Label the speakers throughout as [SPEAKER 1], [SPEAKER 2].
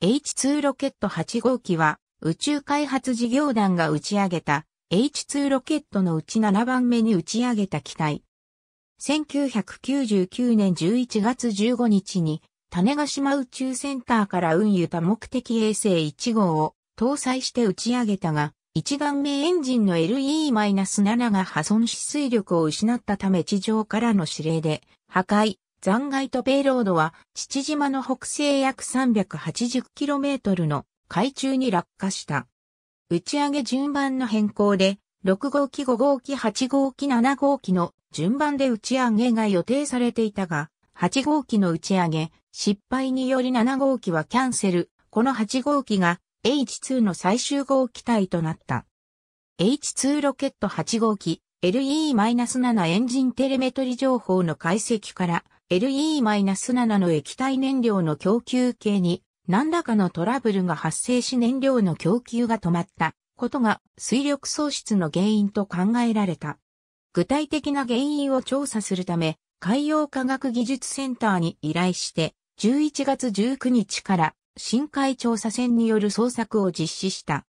[SPEAKER 1] H2 ロケット8号機は宇宙開発事業団が打ち上げた H2 ロケットのうち7番目に打ち上げた機体。1999年11月15日に種ヶ島宇宙センターから運輸多目的衛星1号を搭載して打ち上げたが、一段目エンジンの LE-7 が破損し水力を失ったため地上からの指令で破壊、残骸とペイロードは、父島の北西約 380km の海中に落下した。打ち上げ順番の変更で、6号機5号機8号機7号機の順番で打ち上げが予定されていたが、8号機の打ち上げ、失敗により7号機はキャンセル。この8号機が H2 の最終号機体となった。H2 ロケット8号機 LE-7 エンジンテレメトリ情報の解析から LE-7 の液体燃料の供給系に何らかのトラブルが発生し燃料の供給が止まったことが水力喪失の原因と考えられた。具体的な原因を調査するため、海洋科学技術センターに依頼して、11月19日から深海調査船による捜索を実施した。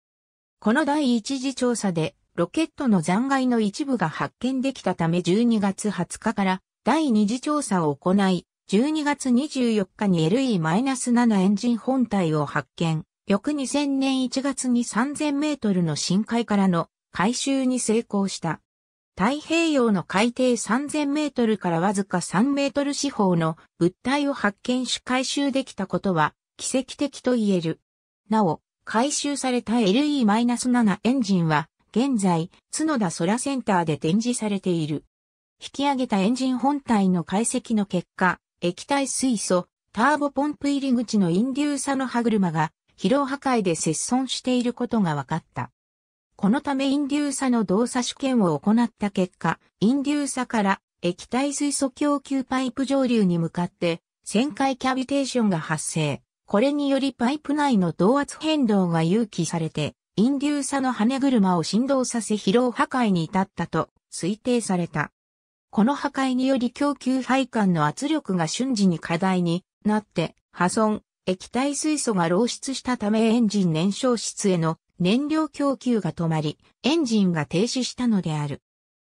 [SPEAKER 1] この第一次調査で、ロケットの残骸の一部が発見できたため12月20日から第二次調査を行い、12月24日に LE-7 エンジン本体を発見。翌2000年1月に3000メートルの深海からの回収に成功した。太平洋の海底3000メートルからわずか3メートル四方の物体を発見し回収できたことは奇跡的と言える。なお、回収された LE-7 エンジンは現在、角田空センターで展示されている。引き上げたエンジン本体の解析の結果、液体水素、ターボポンプ入り口のインデューサの歯車が疲労破壊で接損していることが分かった。このためインデューサの動作試験を行った結果、インデューサから液体水素供給パイプ上流に向かって旋回キャビテーションが発生。これによりパイプ内の動圧変動が誘起されて、インデューサの羽車を振動させ疲労破壊に至ったと推定された。この破壊により供給配管の圧力が瞬時に課題になって破損、液体水素が漏出したためエンジン燃焼室への燃料供給が止まり、エンジンが停止したのである。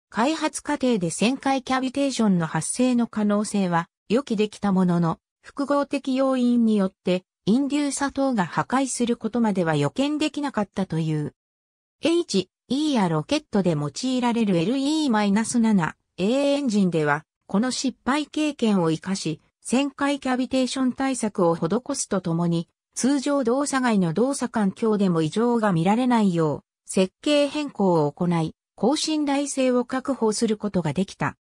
[SPEAKER 1] 開発過程で旋回キャビテーションの発生の可能性は予期できたものの、複合的要因によってインデューサ等が破壊することまでは予見できなかったという。H、E やロケットで用いられる LE-7 A エンジンでは、この失敗経験を活かし、旋回キャビテーション対策を施すとともに、通常動作外の動作環境でも異常が見られないよう、設計変更を行い、高信頼性を確保することができた。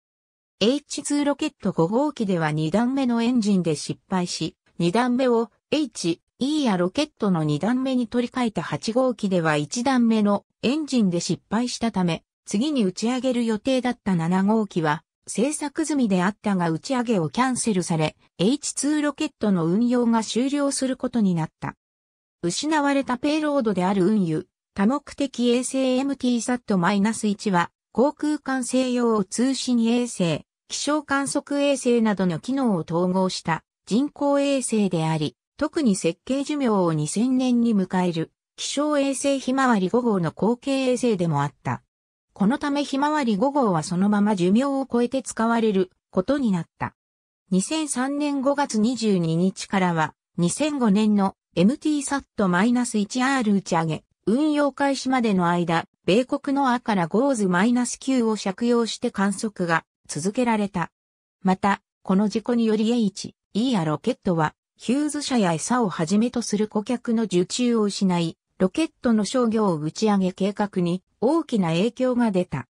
[SPEAKER 1] H2 ロケット5号機では2段目のエンジンで失敗し、2段目を H、E やロケットの2段目に取り替えた8号機では1段目のエンジンで失敗したため、次に打ち上げる予定だった7号機は、製作済みであったが打ち上げをキャンセルされ、H2 ロケットの運用が終了することになった。失われたペイロードである運輸、多目的衛星 MTSAT-1 は、航空管制用通信衛星、気象観測衛星などの機能を統合した人工衛星であり、特に設計寿命を2000年に迎える気象衛星ひまわり5号の後継衛星でもあった。このためひまわり5号はそのまま寿命を超えて使われることになった。2003年5月22日からは、2005年の MTSAT-1R 打ち上げ、運用開始までの間、米国のアからゴーズ -9 を借用して観測が続けられた。また、この事故により H、E やロケットは、ヒューズ社や餌をはじめとする顧客の受注を失い、ロケットの商業を打ち上げ計画に大きな影響が出た。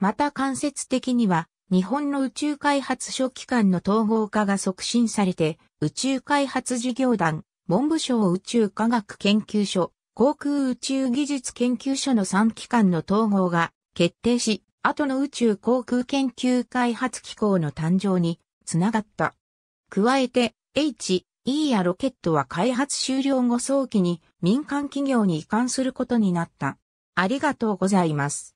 [SPEAKER 1] また間接的には、日本の宇宙開発諸機関の統合化が促進されて、宇宙開発事業団、文部省宇宙科学研究所、航空宇宙技術研究所の3機関の統合が決定し、後の宇宙航空研究開発機構の誕生につながった。加えて、H、E やロケットは開発終了後早期に民間企業に移管することになった。ありがとうございます。